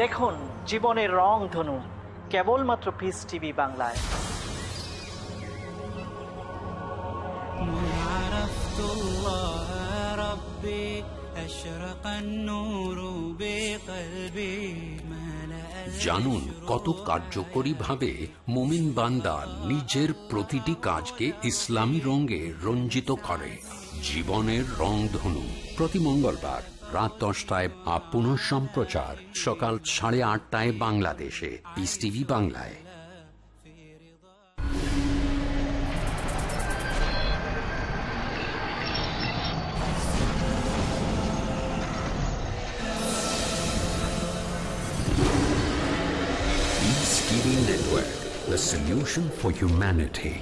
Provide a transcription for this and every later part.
দেখুন জীবনের রং ধনু কেবলমাত্র পিস টিভি বাংলায় জানুন কত কার্যকরী ভাবে মোমিন বান্দা নিজের প্রতিটি কাজকে ইসলামী রঙে রঞ্জিত করে জীবনের রং ধনু প্রতি মঙ্গলবার রাত দশটায় আপন সম্প্রচার সকাল সাড়ে আটটায় বাংলাদেশে পিস টিভি বাংলায় Network, the solution for humanity.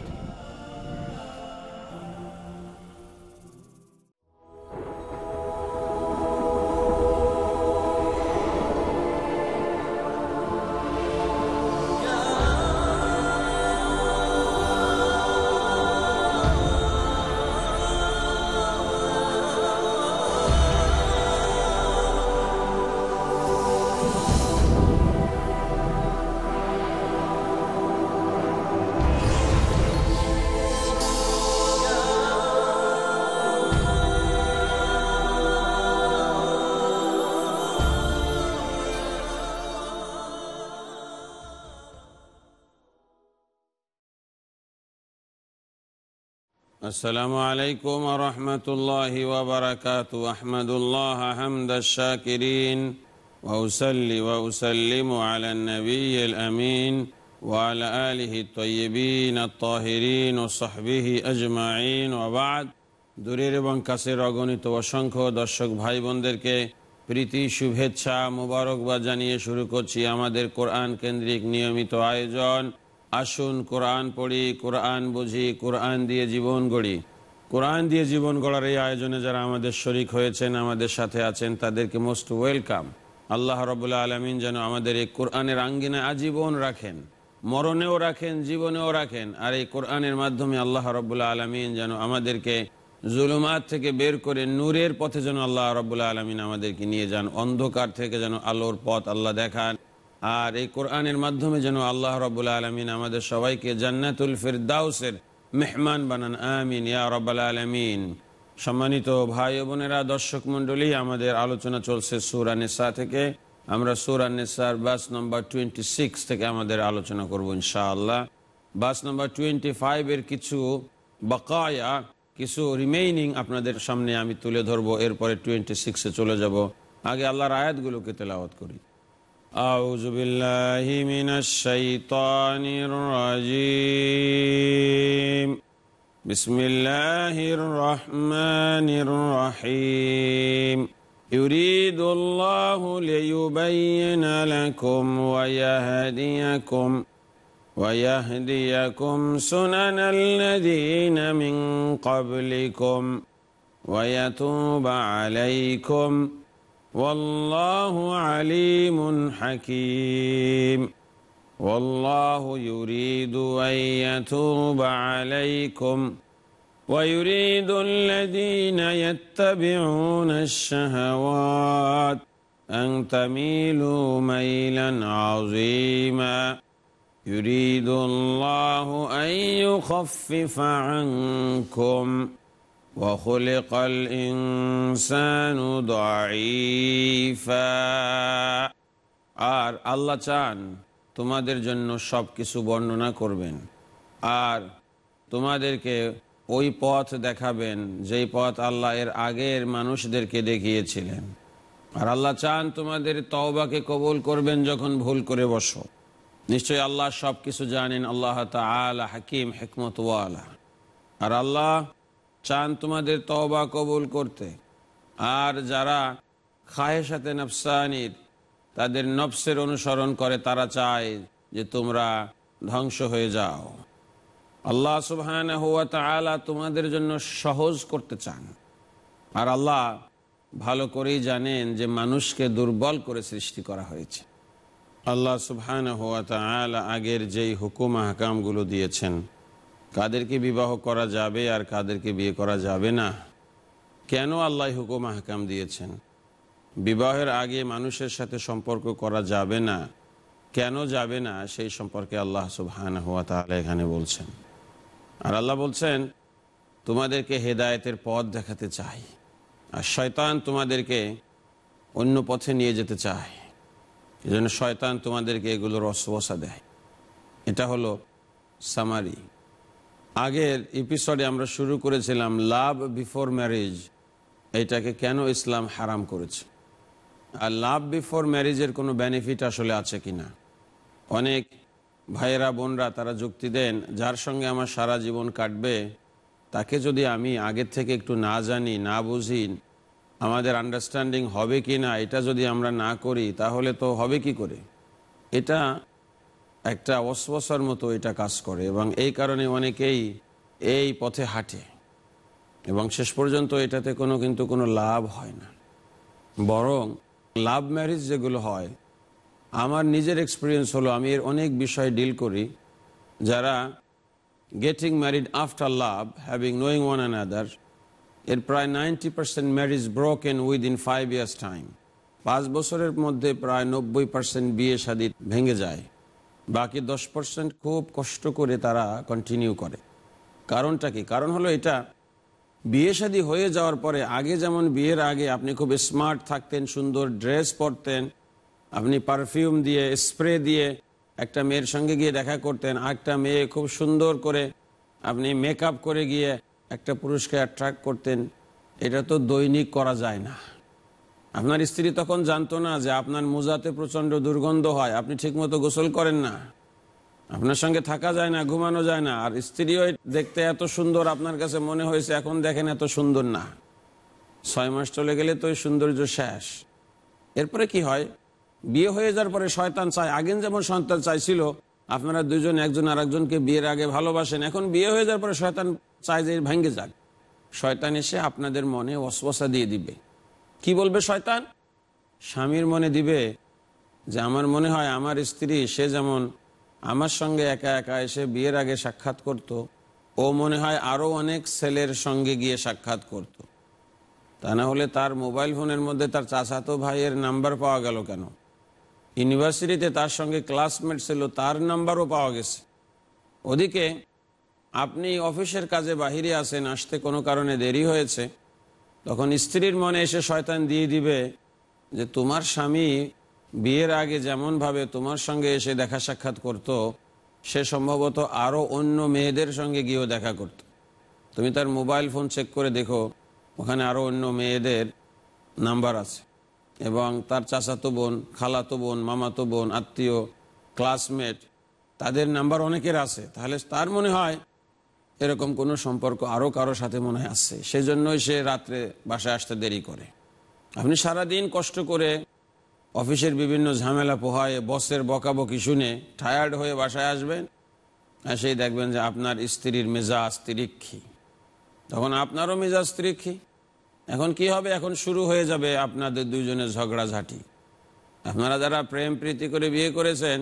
السلام عليكم ورحمة الله وبركاته أحمد الله حمد الشاكرين وأسلي وأسلم على النبي الأمين وعلى آله الطيبين الطاهرين وصحبه أجمعين وبعد দূরের এবং কাছের অগণিত অসংখ্য দর্শক ভাই বোনদেরকে প্রীতি শুভেচ্ছা মোবারকবাদ জানিয়ে শুরু করছি আমাদের কোরআন কেন্দ্রিক নিয়মিত আয়োজন আসুন কোরআন পড়ি কোরআন বুঝি কোরআন দিয়ে জীবন গড়ি কোরআন দিয়ে জীবন গড়ার এই আয়োজনে যারা আমাদের শরিক হয়েছেন আমাদের সাথে আছেন তাদেরকে মোস্ট ওয়েলকাম আল্লাহ রবুল্লা আলমিন যেন আমাদের এই কোরআনের আঙ্গিনে আজীবন রাখেন মরণেও রাখেন জীবনেও রাখেন আর এই কোরআনের মাধ্যমে আল্লাহ রবুল্লা আলমিন যেন আমাদেরকে জুলুমাত থেকে বের করে নূরের পথে যেন আল্লাহ রবুল্লা আলমিন আমাদেরকে নিয়ে যান অন্ধকার থেকে যেন আলোর পথ আল্লাহ দেখান আর এই কোরআনের মাধ্যমে যেন আল্লাহ রবুল্লা আলমিন আমাদের সবাইকে জান্নাতুল ফিরদাউসের মেহমান বানান আমিন ইয়া রব্বাল আলমিন সম্মানিত ভাই বোনেরা দর্শক মন্ডলী আমাদের আলোচনা চলছে সুরানেসা থেকে আমরা সুরানেসার বাস নম্বর টোয়েন্টি সিক্স থেকে আমাদের আলোচনা করব ইনশাআল্লাহ বাস নম্বর টোয়েন্টি ফাইভের কিছু বাকায়া কিছু রিমেইনিং আপনাদের সামনে আমি তুলে ধরবো এরপরে টোয়েন্টি সিক্সে চলে যাব আগে আল্লাহর আয়াতগুলোকে তেলাওয়াত করি أعوذ بالله من الشيطان الرجيم بسم الله الرحمن الرحيم يريد الله ليبين لكم ويهديكم ويهديكم سنن الذين من قبلكم ويتوب عليكم والله عليم حكيم والله يريد أن يتوب عليكم ويريد الذين يتبعون الشهوات أن تميلوا ميلا عظيما يريد الله أن يخفف عنكم وخلق الإنسان ضعيفا আর আল্লাহ চান তোমাদের জন্য সব কিছু বর্ণনা করবেন আর তোমাদেরকে ওই পথ দেখাবেন যেই পথ আল্লাহ এর আগের মানুষদেরকে দেখিয়েছিলেন আর আল্লাহ চান তোমাদের তওবাকে কবুল করবেন যখন ভুল করে বসো নিশ্চয়ই আল্লাহ সব কিছু জানেন আল্লাহ তালা হাকিম হেকমত আর আল্লাহ চান তোমাদের তবা কবুল করতে আর যারা সাথে নফসানির তাদের নফসের অনুসরণ করে তারা চায় যে তোমরা ধ্বংস হয়ে যাও আল্লাহ সুহান তোমাদের জন্য সহজ করতে চান আর আল্লাহ ভালো করেই জানেন যে মানুষকে দুর্বল করে সৃষ্টি করা হয়েছে আল্লাহ সুবহান হুয়া আগের যেই হুকুম হাকামগুলো দিয়েছেন কাদেরকে বিবাহ করা যাবে আর কাদেরকে বিয়ে করা যাবে না কেন আল্লাহ হুকুম হাকাম দিয়েছেন বিবাহের আগে মানুষের সাথে সম্পর্ক করা যাবে না কেন যাবে না সেই সম্পর্কে আল্লাহ সুবহান হুয়া তাহলে এখানে বলছেন আর আল্লাহ বলছেন তোমাদেরকে হেদায়েতের পথ দেখাতে চাই আর শয়তান তোমাদেরকে অন্য পথে নিয়ে যেতে চায় এজন্য শয়তান তোমাদেরকে এগুলোর অসবসা দেয় এটা হলো সামারি আগের এপিসোডে আমরা শুরু করেছিলাম লাভ বিফোর ম্যারেজ এটাকে কেন ইসলাম হারাম করেছে আর লাভ বিফোর ম্যারেজের কোনো বেনিফিট আসলে আছে কি না অনেক ভাইয়েরা বোনরা তারা যুক্তি দেন যার সঙ্গে আমার সারা জীবন কাটবে তাকে যদি আমি আগের থেকে একটু না জানি না বুঝি আমাদের আন্ডারস্ট্যান্ডিং হবে কি না এটা যদি আমরা না করি তাহলে তো হবে কি করে এটা একটা অশ্বাসার মতো এটা কাজ করে এবং এই কারণে অনেকেই এই পথে হাঁটে এবং শেষ পর্যন্ত এটাতে কোনো কিন্তু কোনো লাভ হয় না বরং লাভ ম্যারেজ যেগুলো হয় আমার নিজের এক্সপিরিয়েন্স হলো আমি এর অনেক বিষয় ডিল করি যারা getting married after love having knowing one another এর প্রায় ninety percent marriage broken within five years time পাঁচ বছরের মধ্যে প্রায় নব্বই পার্সেন্ট বিয়ে শাদী ভেঙে যায় বাকি দশ পার্সেন্ট খুব কষ্ট করে তারা কন্টিনিউ করে কারণটা কি কারণ হলো এটা বিয়ে শাদী হয়ে যাওয়ার পরে আগে যেমন বিয়ের আগে আপনি খুব স্মার্ট থাকতেন সুন্দর ড্রেস পরতেন আপনি পারফিউম দিয়ে স্প্রে দিয়ে একটা মেয়ের সঙ্গে গিয়ে দেখা করতেন একটা মেয়ে খুব সুন্দর করে আপনি মেকআপ করে গিয়ে একটা পুরুষকে অ্যাট্রাক্ট করতেন এটা তো দৈনিক করা যায় না আপনার স্ত্রী তখন জানতো না যে আপনার মোজাতে প্রচণ্ড দুর্গন্ধ হয় আপনি ঠিকমতো গোসল করেন না আপনার সঙ্গে থাকা যায় না ঘুমানো যায় না আর স্ত্রীও দেখতে এত সুন্দর আপনার কাছে মনে হয়েছে এখন দেখেন এত সুন্দর না ছয় মাস চলে গেলে তো ওই সৌন্দর্য শেষ এরপরে কি হয় বিয়ে হয়ে যাওয়ার পরে শয়তান চায় আগে যেমন সন্তান চাইছিল আপনারা দুজন একজন আর একজনকে বিয়ের আগে ভালোবাসেন এখন বিয়ে হয়ে যাওয়ার পরে শয়তান চায় যে ভাঙ্গে যাক শয়তান এসে আপনাদের মনে অসবসা দিয়ে দিবে কি বলবে শয়তান স্বামীর মনে দিবে যে আমার মনে হয় আমার স্ত্রী সে যেমন আমার সঙ্গে একা একা এসে বিয়ের আগে সাক্ষাৎ করত। ও মনে হয় আরও অনেক ছেলের সঙ্গে গিয়ে সাক্ষাৎ করত। তা না হলে তার মোবাইল ফোনের মধ্যে তার চাচাতো ভাইয়ের নাম্বার পাওয়া গেল কেন ইউনিভার্সিটিতে তার সঙ্গে ক্লাসমেট ছিল তার নাম্বারও পাওয়া গেছে ওদিকে আপনি অফিসের কাজে বাহিরে আসেন আসতে কোনো কারণে দেরি হয়েছে তখন স্ত্রীর মনে এসে শয়তান দিয়ে দিবে যে তোমার স্বামী বিয়ের আগে যেমনভাবে তোমার সঙ্গে এসে দেখা সাক্ষাৎ করত সে সম্ভবত আরও অন্য মেয়েদের সঙ্গে গিয়েও দেখা করত তুমি তার মোবাইল ফোন চেক করে দেখো ওখানে আরও অন্য মেয়েদের নাম্বার আছে এবং তার চাচাতো বোন খালাতো বোন মামাতো বোন আত্মীয় ক্লাসমেট তাদের নাম্বার অনেকের আছে তাহলে তার মনে হয় এরকম কোনো সম্পর্ক আরও কারো সাথে মনে হয় আসছে সেজন্যই সে রাত্রে বাসায় আসতে দেরি করে আপনি সারাদিন কষ্ট করে অফিসের বিভিন্ন ঝামেলা পোহায় বসের বকাবকি শুনে টায়ার্ড হয়ে বাসায় আসবেন আর সেই দেখবেন যে আপনার স্ত্রীর মেজাজ তিরিক্ষি তখন আপনারও মেজাজ তিরিক্ষি এখন কি হবে এখন শুরু হয়ে যাবে আপনাদের দুজনের ঝগড়াঝাটি আপনারা যারা প্রেম প্রীতি করে বিয়ে করেছেন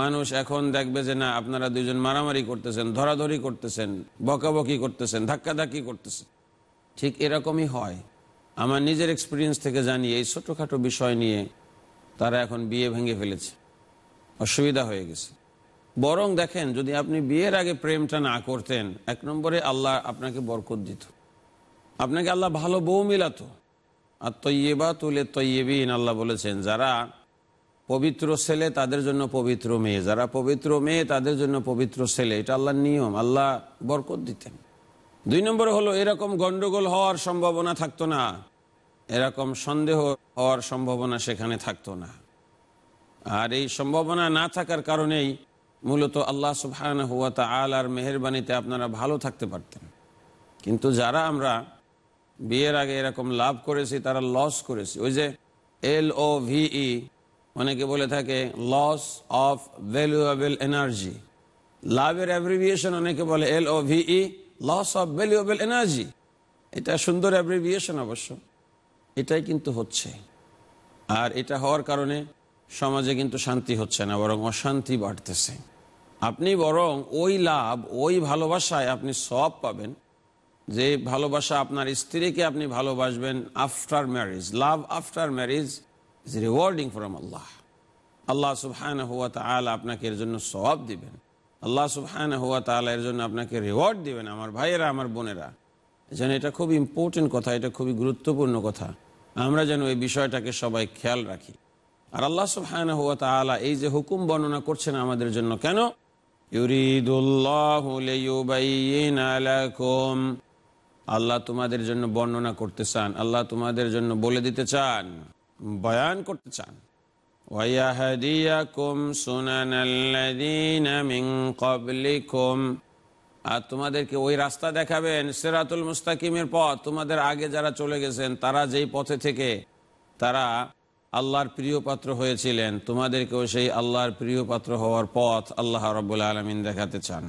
মানুষ এখন দেখবে যে না আপনারা দুজন মারামারি করতেছেন ধরাধরি করতেছেন বকাবকি করতেছেন ধাক্কাধাক্কি করতেছেন ঠিক এরকমই হয় আমার নিজের এক্সপিরিয়েন্স থেকে জানি এই ছোটোখাটো বিষয় নিয়ে তারা এখন বিয়ে ভেঙে ফেলেছে অসুবিধা হয়ে গেছে বরং দেখেন যদি আপনি বিয়ের আগে প্রেমটা না করতেন এক নম্বরে আল্লাহ আপনাকে বরকত দিত আপনাকে আল্লাহ ভালো বউ মিলাত আর তৈবা তুলে তৈবিন আল্লাহ বলেছেন যারা পবিত্র ছেলে তাদের জন্য পবিত্র মেয়ে যারা পবিত্র মেয়ে তাদের জন্য পবিত্র ছেলে এটা আল্লাহর নিয়ম আল্লাহ বরকত দিতেন দুই নম্বরে হলো এরকম গন্ডগোল হওয়ার সম্ভাবনা থাকতো না এরকম সন্দেহ হওয়ার সম্ভাবনা সেখানে থাকতো না আর এই সম্ভাবনা না থাকার কারণেই মূলত আল্লাহ সুফান হুয়া তা আল আর মেহরবানিতে আপনারা ভালো থাকতে পারতেন কিন্তু যারা আমরা বিয়ের আগে এরকম লাভ করেছি তারা লস করেছি ওই যে এল ও ভিই অনেকে বলে থাকে লস অফ ভ্যালুয়েবল এনার্জি লাভের অ্যাব্রিভিয়েশন অনেকে বলে L O V E loss of valuable energy এটা সুন্দর অ্যাব্রিভিয়েশন অবশ্য এটাই কিন্তু হচ্ছে আর এটা হওয়ার কারণে সমাজে কিন্তু শান্তি হচ্ছে না বরং অশান্তি বাড়তেছে আপনি বরং ওই লাভ ওই ভালোবাসায় আপনি সব পাবেন যে ভালোবাসা আপনার স্ত্রীকে আপনি ভালোবাসবেন after marriage love after marriage is rewarding from Allah Allah সুবহান হুয়া তালা আপনাকে এর জন্য সবাব দিবেন আল্লাহ সুবহান হুয়া তালা এর জন্য আপনাকে রিওয়ার্ড দিবেন আমার ভাইয়েরা আমার বোনেরা যেন এটা খুব ইম্পর্টেন্ট কথা এটা খুবই গুরুত্বপূর্ণ কথা আমরা যেন এই বিষয়টাকে সবাই খেয়াল রাখি আর আল্লাহ সুবহান হুয়া তালা এই যে হুকুম বর্ণনা করছেন আমাদের জন্য কেন আল্লাহ তোমাদের জন্য বর্ণনা করতে চান আল্লাহ তোমাদের জন্য বলে দিতে চান বয়ান করতে চান আর তোমাদেরকে ওই রাস্তা দেখাবেন সেরাতুল মুস্তাকিমের পথ তোমাদের আগে যারা চলে গেছেন তারা যেই পথে থেকে তারা আল্লাহর প্রিয়পাত্র হয়েছিলেন তোমাদেরকেও সেই আল্লাহর প্রিয়পাত্র হওয়ার পথ আল্লাহ রব্বুল আলমিন দেখাতে চান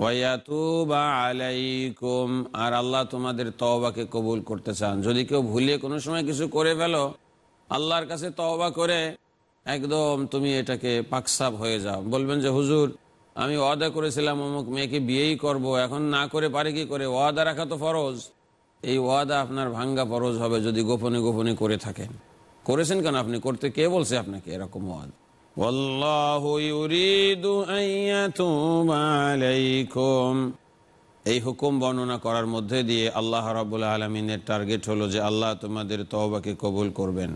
ওয়াতুবা আলাইকুম আর আল্লাহ তোমাদের তওবাকে কবুল করতে চান যদি কেউ ভুলিয়ে কোনো সময় কিছু করে ফেলো আল্লাহর কাছে তওবা করে একদম তুমি এটাকে পাকসাপ হয়ে যাও বলবেন যে হুজুর আমি ওয়াদা করেছিলাম অমুক মেয়েকে বিয়েই করব এখন না করে পারে কি করে ওয়াদা রাখা তো ফরজ এই ওয়াদা আপনার ভাঙ্গা ফরজ হবে যদি গোপনে গোপনে করে থাকেন করেছেন কেন আপনি করতে কে বলছে আপনাকে এরকম ওয়াদা এই হুকুম বর্ণনা করার মধ্যে দিয়ে আল্লাহ রাবুল আলমিনের টার্গেট হলো যে আল্লাহ তোমাদের তহবাকে কবুল করবেন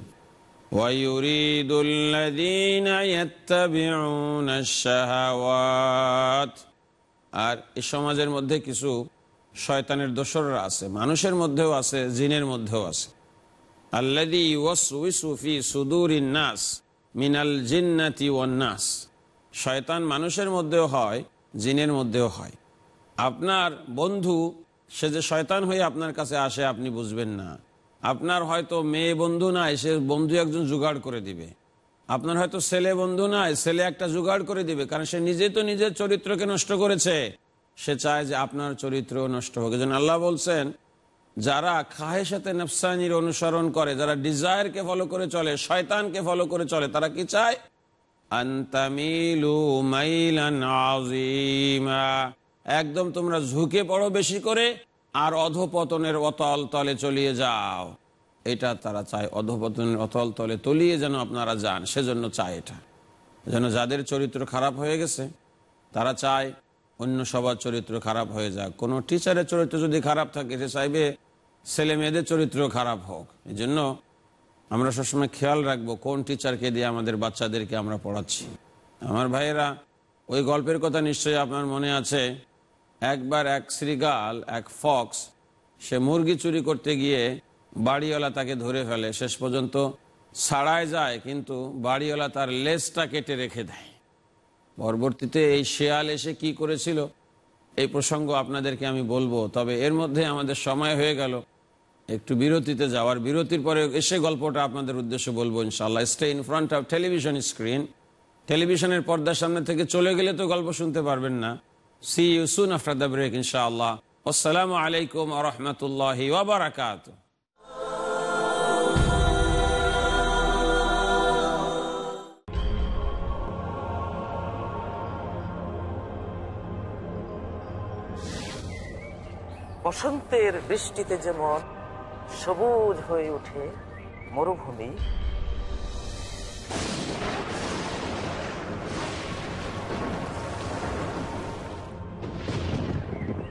ويريد الذين يتبعون الشهوات আর এই সমাজের মধ্যে কিছু শয়তানের দোসররা আছে মানুষের মধ্যেও আছে জিনের মধ্যেও আছে আল্লাদি ওয়াসউইসু ফি সুদুরিন নাস মিনাল জিন্নাতি ওয়ান নাস শয়তান মানুষের মধ্যেও হয় জিনের মধ্যেও হয় আপনার বন্ধু সে যে শয়তান হয়ে আপনার কাছে আসে আপনি বুঝবেন না আপনার হয়তো মেয়ে বন্ধু নাই সে বন্ধু একজন জোগাড় করে দিবে আপনার হয়তো ছেলে বন্ধু নাই ছেলে একটা জোগাড় করে দিবে কারণ সে নিজে তো নিজের চরিত্রকে নষ্ট করেছে সে চায় যে আপনার চরিত্র নষ্ট হোক যেন আল্লাহ বলছেন যারা খাহের সাথে নফসানির অনুসরণ করে যারা ডিজায়ারকে ফলো করে চলে শয়তানকে ফলো করে চলে তারা কি চায় একদম তোমরা ঝুঁকে পড়ো বেশি করে আর অধপতনের অতল তলে চলিয়ে যাও এটা তারা চায় অধপতনের অতল তলে তলিয়ে যেন আপনারা যান সেজন্য চায় এটা যেন যাদের চরিত্র খারাপ হয়ে গেছে তারা চায় অন্য সবার চরিত্র খারাপ হয়ে যাক কোনো টিচারের চরিত্র যদি খারাপ থাকে সে চাইবে ছেলে মেয়েদের চরিত্র খারাপ হোক এই জন্য আমরা সবসময় খেয়াল রাখবো কোন টিচারকে দিয়ে আমাদের বাচ্চাদেরকে আমরা পড়াচ্ছি আমার ভাইয়েরা ওই গল্পের কথা নিশ্চয়ই আপনার মনে আছে একবার এক শ্রীগাল এক ফক্স সে মুরগি চুরি করতে গিয়ে বাড়িওয়ালা তাকে ধরে ফেলে শেষ পর্যন্ত ছাড়ায় যায় কিন্তু বাড়িওয়ালা তার লেজটা কেটে রেখে দেয় পরবর্তীতে এই শেয়াল এসে কি করেছিল এই প্রসঙ্গ আপনাদেরকে আমি বলবো তবে এর মধ্যে আমাদের সময় হয়ে গেল একটু বিরতিতে যাওয়ার বিরতির পরে এসে গল্পটা আপনাদের উদ্দেশ্যে বলবো ইনশাল্লাহ stay in front of television screen টেলিভিশনের পর্দার সামনে থেকে চলে গেলে তো গল্প শুনতে পারবেন না See you soon after the break, inshallah. Wassalamu alaikum wa rahmatullahi wa barakatuh. বসন্তের বৃষ্টিতে যেমন সবুজ হয়ে ওঠে মরুভূমি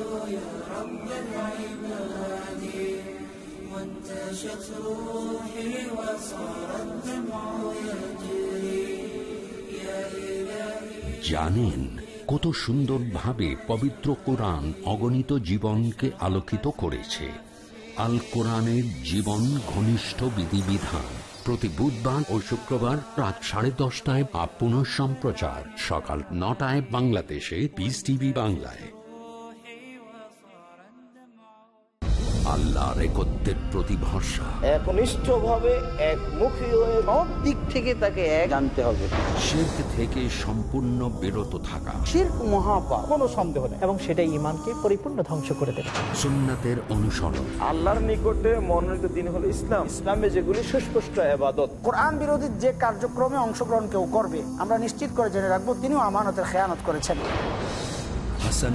জানেন কত সুন্দরভাবে পবিত্র কোরআন অগণিত জীবনকে আলোকিত করেছে আল কোরআনের জীবন ঘনিষ্ঠ বিধিবিধান প্রতি বুধবার ও শুক্রবার রাত সাড়ে দশটায় বা পুনঃ সম্প্রচার সকাল নটায় বাংলাদেশে বিস টিভি বাংলায় আল্লাহর হয়ে দিক থেকে তাকে এক আনতে হবে থেকে সম্পূর্ণ বিরত থাকা সন্দেহ এবং পরিপূর্ণ ধ্বংস করে দেবে অনুসরণ আল্লাহর দিন হলো ইসলাম ইসলামে যেগুলি সুস্পষ্ট কোরআন বিরোধী যে কার্যক্রমে অংশগ্রহণ কেউ করবে আমরা নিশ্চিত করে জেনে রাখবো তিনি আমানতের খেয়ানত করেছেন হাসান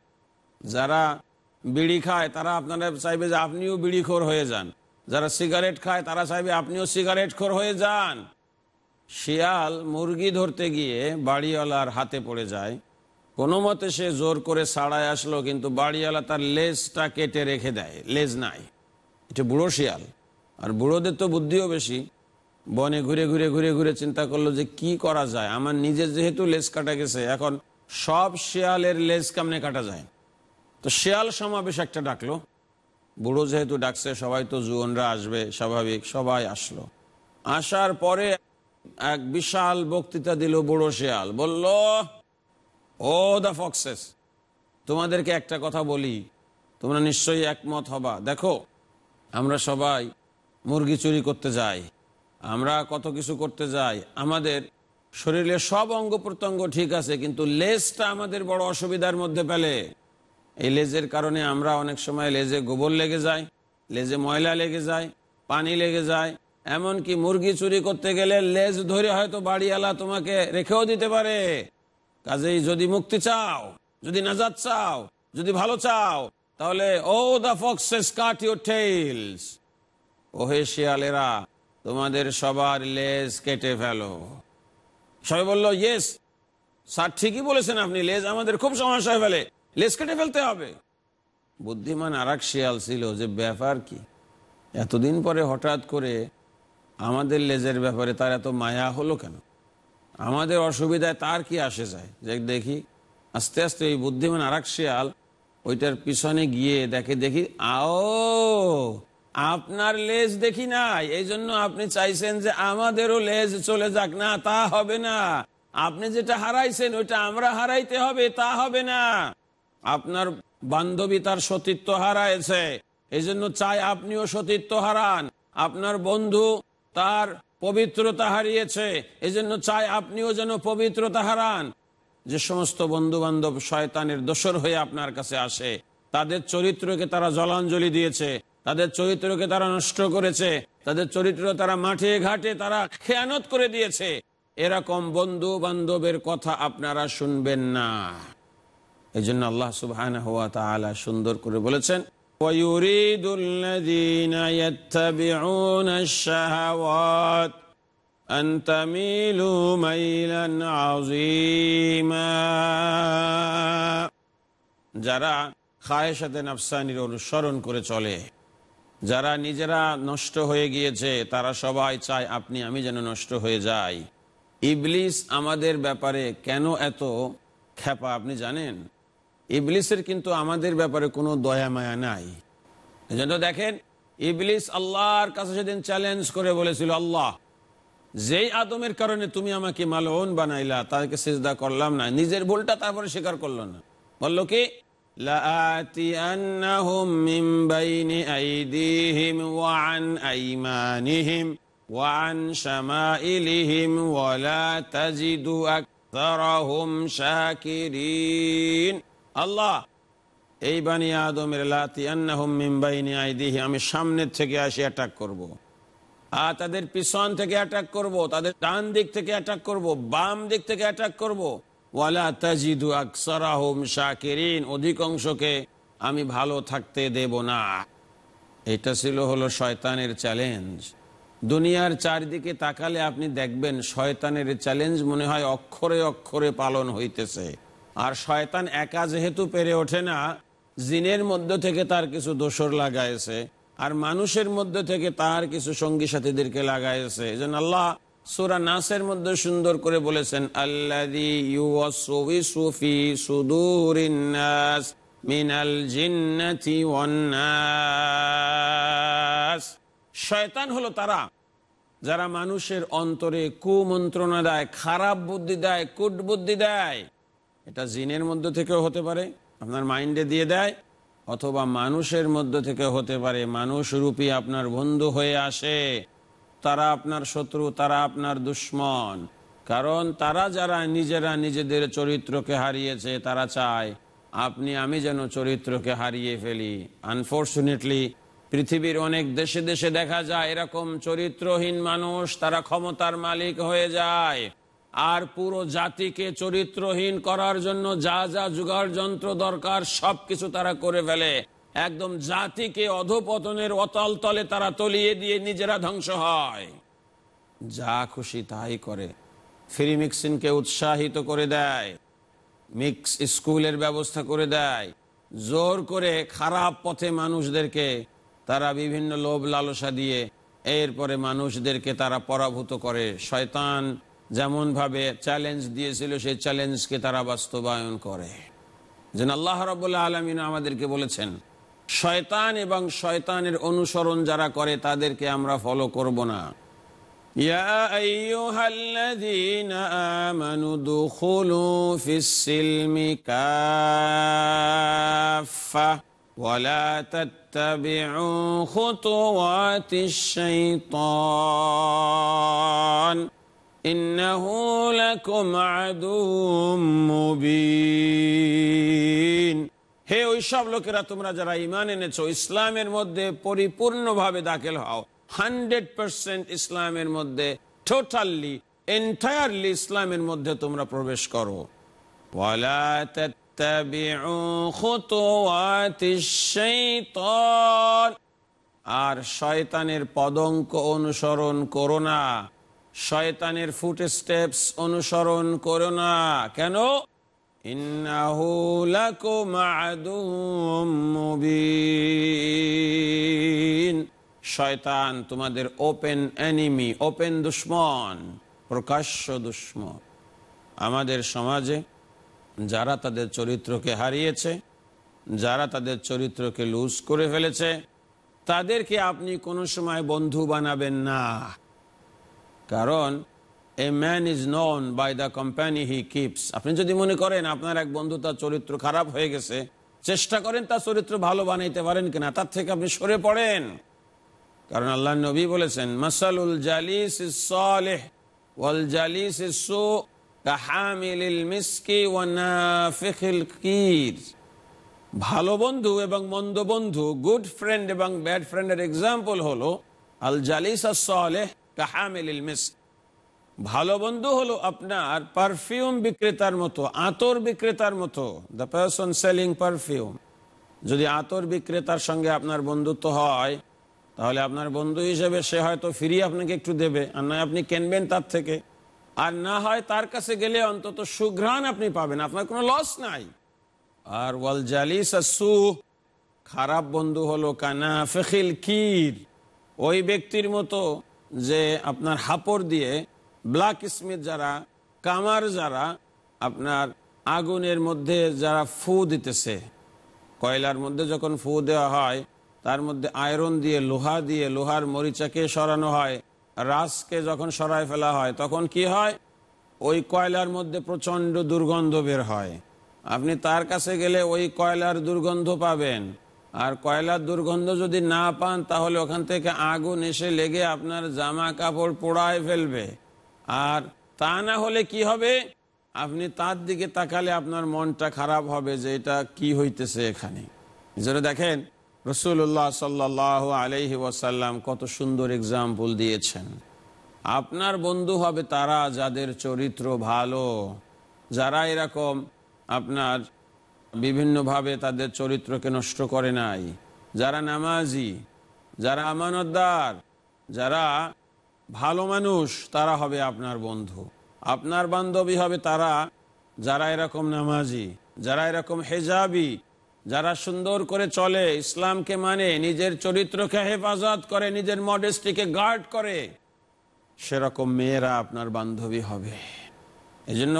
যারা বিড়ি খায় তারা আপনারা চাইবে যে আপনিও বিড়িখোর হয়ে যান যারা সিগারেট খায় তারা চাইবে আপনিও সিগারেট খোর হয়ে যান শিয়াল মুরগি ধরতে গিয়ে বাড়িওয়ালার হাতে পড়ে যায় কোনো মতে সে জোর করে সাড়ায় আসলো কিন্তু বাড়িওয়ালা তার লেজটা কেটে রেখে দেয় লেজ নাই এটা বুড়ো শিয়াল আর বুড়োদের তো বুদ্ধিও বেশি বনে ঘুরে ঘুরে ঘুরে ঘুরে চিন্তা করলো যে কি করা যায় আমার নিজের যেহেতু লেজ কাটা গেছে এখন সব শিয়ালের লেজ কামনে কাটা যায় তো শেয়াল সমাবেশ একটা ডাকলো বুড়ো যেহেতু ডাকছে সবাই তো জুয়নরা আসবে স্বাভাবিক সবাই আসলো আসার পরে এক বিশাল বক্তৃতা দিল বুড়ো শেয়াল বলল ও দা ফক্সেস তোমাদেরকে একটা কথা বলি তোমরা নিশ্চয়ই একমত হবা দেখো আমরা সবাই মুরগি চুরি করতে যাই আমরা কত কিছু করতে যাই আমাদের শরীরে সব অঙ্গ প্রত্যঙ্গ ঠিক আছে কিন্তু লেজটা আমাদের বড় অসুবিধার মধ্যে পেলে এই লেজের কারণে আমরা অনেক সময় লেজে গোবর লেগে যায় লেজে ময়লা লেগে যায় পানি লেগে যায় এমনকি মুরগি চুরি করতে গেলে লেজ ধরে হয়তো বাড়িওয়ালা তোমাকে রেখেও দিতে পারে কাজেই যদি মুক্তি চাও যদি নাজাদ চাও যদি ভালো চাও তাহলে O the foxes cut your tails ওহে শিয়ালেরা তোমাদের সবার লেজ কেটে ফেলো সবাই বললো ইয়েস স্যার ঠিকই বলেছেন আপনি লেজ আমাদের খুব সমস্যা হয়ে ফেলে লেস কেটে ফেলতে হবে বুদ্ধিমান আর এক শিয়াল ছিল যে ব্যাপার কি এতদিন পরে হঠাৎ করে আমাদের লেজের ব্যাপারে তার এত মায়া হলো কেন আমাদের অসুবিধায় তার কি আসে যায় যে দেখি আস্তে আস্তে ওই বুদ্ধিমান আর শিয়াল ওইটার পিছনে গিয়ে দেখে দেখি আও আপনার লেজ দেখি নাই এই জন্য আপনি চাইছেন যে আমাদেরও লেজ চলে যাক না তা হবে না আপনি যেটা হারাইছেন ওইটা আমরা হারাইতে হবে তা হবে না আপনার বান্ধবী তার সতীত্ব হারায়েছে এই জন্য চাই আপনিও সতীত্ব হারান আপনার বন্ধু তার পবিত্রতা হারিয়েছে এই জন্য চাই আপনিও যেন পবিত্রতা হারান যে সমস্ত বন্ধু বান্ধব শয়তানের দোসর হয়ে আপনার কাছে আসে তাদের চরিত্রকে তারা জলাঞ্জলি দিয়েছে তাদের চরিত্রকে তারা নষ্ট করেছে তাদের চরিত্র তারা মাঠে ঘাটে তারা খেয়ানত করে দিয়েছে এরকম বন্ধু বান্ধবের কথা আপনারা শুনবেন না এই জন্য আল্লাহ সুবহান হওয়া তালা সুন্দর করে বলেছেন যারা খায়ের সাথে الشهوات যারা খায়েশাতে নাফসানির অনুসরণ করে চলে যারা নিজেরা নষ্ট হয়ে গিয়েছে তারা সবাই চায় আপনি আমি যেন নষ্ট হয়ে যাই ইবলিস আমাদের ব্যাপারে কেন এত খ্যাপা আপনি জানেন ইবলিসের কিন্তু আমাদের ব্যাপারে কোনো দয়া মায়া নাই এজন্য দেখেন ইবলিস আল্লাহর কাছে সেদিন চ্যালেঞ্জ করে বলেছিল আল্লাহ যেই আদমের কারণে তুমি আমাকে মালন বানাইলা তাকে সেজদা করলাম না নিজের ভুলটা তারপরে স্বীকার করলো না বললো কি ওয়ান আল্লাহ এই বানিয়া আদমের লাতিহি আমি সামনের থেকে আসি অ্যাটাক করব। আর তাদের পিছন থেকে অ্যাটাক করব। তাদের ডান দিক থেকে অ্যাটাক করব। বাম দিক থেকে অ্যাটাক করব। অধিকাংশকে আমি ভালো থাকতে দেব না এটা ছিল হলো শয়তানের চ্যালেঞ্জ দুনিয়ার চারিদিকে তাকালে আপনি দেখবেন শয়তানের চ্যালেঞ্জ মনে হয় অক্ষরে অক্ষরে পালন হইতেছে আর শয়তান একা যেহেতু পেরে ওঠে না জিনের মধ্য থেকে তার কিছু দোসর লাগাইছে আর মানুষের মধ্য থেকে তার কিছু সঙ্গী সাথীদেরকে লাগাইছে এই জন্য আল্লাহ সুরা নাসের মধ্যে সুন্দর করে বলেছেন শয়তান হলো তারা যারা মানুষের অন্তরে কুমন্ত্রণা দেয় খারাপ বুদ্ধি দেয় কুট বুদ্ধি দেয় এটা জিনের মধ্য থেকেও হতে পারে আপনার মাইন্ডে দিয়ে দেয় অথবা মানুষের মধ্য থেকে হতে পারে মানুষ রূপী আপনার বন্ধু হয়ে আসে তারা আপনার শত্রু তারা আপনার দুশ্মন কারণ তারা যারা নিজেরা নিজেদের চরিত্রকে হারিয়েছে তারা চায় আপনি আমি যেন চরিত্রকে হারিয়ে ফেলি আনফর্চুনেটলি পৃথিবীর অনেক দেশে দেশে দেখা যায় এরকম চরিত্রহীন মানুষ তারা ক্ষমতার মালিক হয়ে যায় আর পুরো জাতিকে চরিত্রহীন করার জন্য যা যা জোগাড় যন্ত্র দরকার সবকিছু তারা করে ফেলে একদম জাতিকে অধপতনের অতল তলে তারা তলিয়ে দিয়ে নিজেরা ধ্বংস হয় যা খুশি তাই করে ফ্রি মিক্সিংকে উৎসাহিত করে দেয় মিক্স স্কুলের ব্যবস্থা করে দেয় জোর করে খারাপ পথে মানুষদেরকে তারা বিভিন্ন লোভ লালসা দিয়ে এরপরে মানুষদেরকে তারা পরাভূত করে শয়তান যেমনভাবে চ্যালেঞ্জ দিয়েছিল সেই চ্যালেঞ্জকে তারা বাস্তবায়ন করে যেন আল্লাহ রবুল্লা আলমিন আমাদেরকে বলেছেন শয়তান এবং শয়তানের অনুসরণ যারা করে তাদেরকে আমরা ফলো করব না ওয়ালা إنه لكم عدو مبين হে লোকেরা তোমরা যারা ইমান এনেছো ইসলামের মধ্যে পরিপূর্ণভাবে দাখিল হও হান্ড্রেড পার্সেন্ট ইসলামের মধ্যে টোটালি এন্টায়ারলি ইসলামের মধ্যে তোমরা প্রবেশ করো আর শয়তানের পদঙ্ক অনুসরণ করো না শয়তানের ফুট স্টেপস অনুসরণ করো না কেন শয়তান তোমাদের ওপেন এনিমি ওপেন দুশ্মন প্রকাশ্য দুশ্মন আমাদের সমাজে যারা তাদের চরিত্রকে হারিয়েছে যারা তাদের চরিত্রকে লুজ করে ফেলেছে তাদেরকে আপনি কোনো সময় বন্ধু বানাবেন না কারণ a man is known by the company he keeps আপনি যদি মনে করেন আপনার এক বন্ধু তার চরিত্র খারাপ হয়ে গেছে চেষ্টা করেন তার চরিত্র ভালো বানাইতে পারেন কিনা তার থেকে আপনি সরে পড়েন কারণ আল্লাহ নবী বলেছেন মাসালুল জালিস সালেহ ওয়াল জালিস সু ভালো বন্ধু এবং মন্দ বন্ধু গুড ফ্রেন্ড এবং ব্যাড ফ্রেন্ডের এক্সাম্পল হলো আল জালিস সালেহ কাহামেল মিস ভালো বন্ধু হলো আপনার পারফিউম বিক্রেতার মতো আতর বিক্রেতার মতো দ্য পার্সন সেলিং পারফিউম যদি আতর বিক্রেতার সঙ্গে আপনার বন্ধুত্ব হয় তাহলে আপনার বন্ধু হিসেবে সে হয়তো ফ্রি আপনাকে একটু দেবে আর নয় আপনি কেনবেন তার থেকে আর না হয় তার কাছে গেলে অন্তত সুঘ্রাণ আপনি পাবেন আপনার কোনো লস নাই আর ওয়াল জালিস খারাপ বন্ধু হলো কানা ফেখিল কির ওই ব্যক্তির মতো যে আপনার হাপড় দিয়ে ব্ল্যাক স্মিথ যারা কামার যারা আপনার আগুনের মধ্যে যারা ফু দিতেছে কয়লার মধ্যে যখন ফু দেওয়া হয় তার মধ্যে আয়রন দিয়ে লোহা দিয়ে লোহার মরিচাকে সরানো হয় রাসকে যখন সরায় ফেলা হয় তখন কি হয় ওই কয়লার মধ্যে প্রচণ্ড দুর্গন্ধ বের হয় আপনি তার কাছে গেলে ওই কয়লার দুর্গন্ধ পাবেন আর কয়লার দুর্গন্ধ যদি না পান তাহলে ওখান থেকে আগুন এসে লেগে আপনার জামা কাপড় পোড়ায় ফেলবে আর তা না হলে কি হবে আপনি তার দিকে তাকালে আপনার মনটা খারাপ হবে যে এটা কি হইতেছে এখানে যেটা দেখেন রসুল্লাহ সাল্লাহ আলহি ওয়াসাল্লাম কত সুন্দর এক্সাম্পল দিয়েছেন আপনার বন্ধু হবে তারা যাদের চরিত্র ভালো যারা এরকম আপনার বিভিন্নভাবে তাদের চরিত্রকে নষ্ট করে নাই যারা নামাজি যারা আমানতদার যারা ভালো মানুষ তারা হবে আপনার বন্ধু আপনার বান্ধবী হবে তারা যারা এরকম নামাজি যারা এরকম হেজাবি যারা সুন্দর করে চলে ইসলামকে মানে নিজের চরিত্রকে হেফাজত করে নিজের মডেস্টিকে গার্ড করে সেরকম মেয়েরা আপনার বান্ধবী হবে এজন্য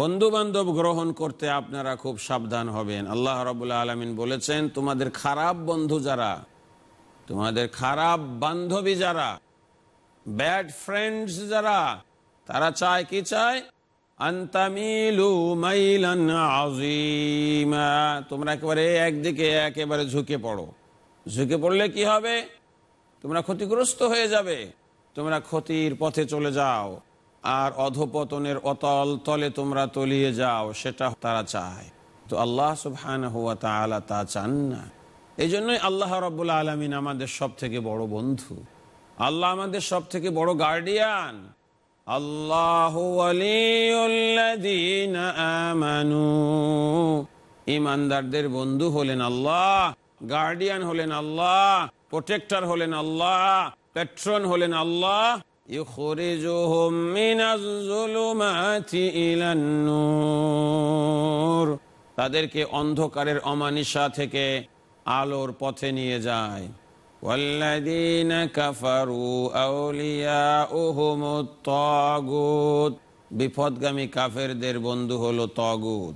বন্ধুবান্ধব গ্রহণ করতে আপনারা খুব সাবধান হবেন আল্লাহ রবুল্লা আলমিন বলেছেন তোমাদের খারাপ বন্ধু যারা তোমাদের খারাপ বান্ধবী যারা ব্যাড ফ্রেন্ডস যারা তারা চায় কি চায় তোমরা একেবারে একদিকে একেবারে ঝুঁকে পড়ো ঝুঁকে পড়লে কি হবে তোমরা ক্ষতিগ্রস্ত হয়ে যাবে তোমরা ক্ষতির পথে চলে যাও আর অধপতনের অতল তলে তোমরা তলিয়ে যাও সেটা তারা চায় তো আল্লাহ সুবহান হুয়া তালা তা চান না এই জন্যই আল্লাহ রব্বুল আলমিন আমাদের সব থেকে বড় বন্ধু আল্লাহ আমাদের সব থেকে বড় গার্ডিয়ান আল্লাহ আমানু ইমানদারদের বন্ধু হলেন আল্লাহ গার্ডিয়ান হলেন আল্লাহ প্রোটেক্টর হলেন আল্লাহ প্যাট্রন হলেন আল্লাহ يخرجهم من الظلمات إلى النور তাদেরকে অন্ধকারের অমানিসা থেকে আলোর পথে নিয়ে যায় والذين كفروا أولياؤهم الطاغوت বিপদগামী কাফেরদের বন্ধু হলো তগুত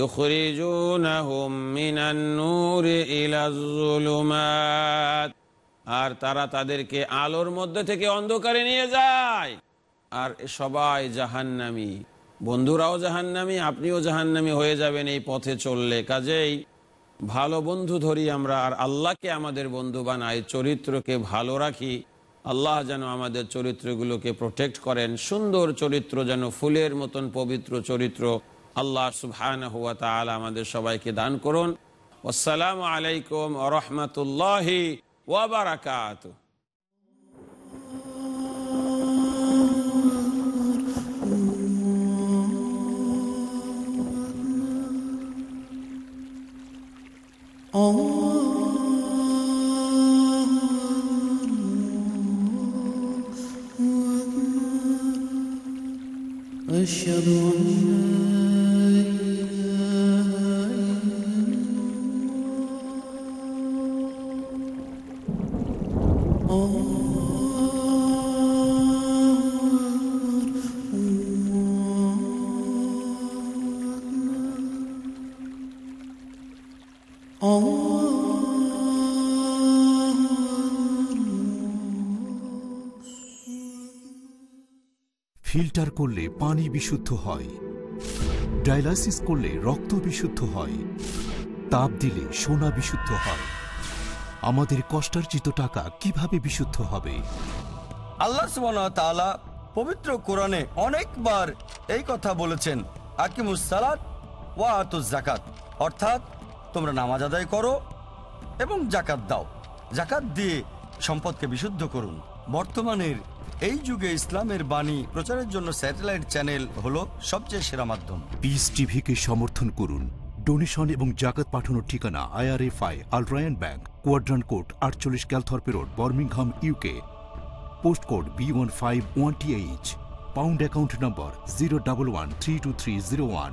يخرجونهم من النور إلى الظلمات আর তারা তাদেরকে আলোর মধ্যে থেকে অন্ধকারে নিয়ে যায় আর সবাই জাহান্নামি বন্ধুরাও জাহান্নামি আপনিও জাহান্নামি হয়ে যাবেন এই পথে চললে কাজেই ভালো বন্ধু ধরি আমরা আর আল্লাহকে আমাদের বন্ধু বানাই চরিত্রকে ভালো রাখি আল্লাহ যেন আমাদের চরিত্রগুলোকে প্রোটেক্ট করেন সুন্দর চরিত্র যেন ফুলের মতন পবিত্র চরিত্র আল্লাহ সুহান হুয়া তালা আমাদের সবাইকে দান করুন আসসালামু আলাইকুম আ রহমতুল্লাহি وبركاته Oh. أشهد أن ফিল্টার করলে পানি বিশুদ্ধ হয় ডায়ালাইসিস করলে রক্ত বিশুদ্ধ হয় তাপ দিলে সোনা বিশুদ্ধ হয় আমাদের কষ্টার্জিত টাকা কিভাবে বিশুদ্ধ হবে আল্লাহ তাআলা পবিত্র কোরআনে অনেকবার এই কথা বলেছেন আকিমুস সালাত ওয়া জাকাত অর্থাৎ তোমরা নামাজ আদায় করো এবং জাকাত দাও জাকাত দিয়ে সম্পদকে বিশুদ্ধ করুন বর্তমানের এই যুগে ইসলামের বাণী প্রচারের জন্য স্যাটেলাইট চ্যানেল হলো সবচেয়ে সেরা মাধ্যম পিস কে সমর্থন করুন ডোনেশন এবং জাকাত পাঠানোর ঠিকানা আই আলট্রায়ন ব্যাংক কোয়াড্রান কোড আটচল্লিশ Calthorpe road Birmingham UK post code B one five one T H pound account number zero double one three two three zero one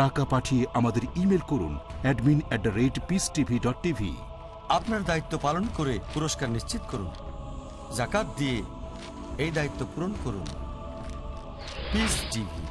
টাকা পাঠিয়ে আমাদের ইমেল করুন অ্যাডমিন আপনার দায়িত্ব পালন করে পুরস্কার নিশ্চিত করুন জাকাত দিয়ে এই দায়িত্ব পূরণ করুন পিস টিভি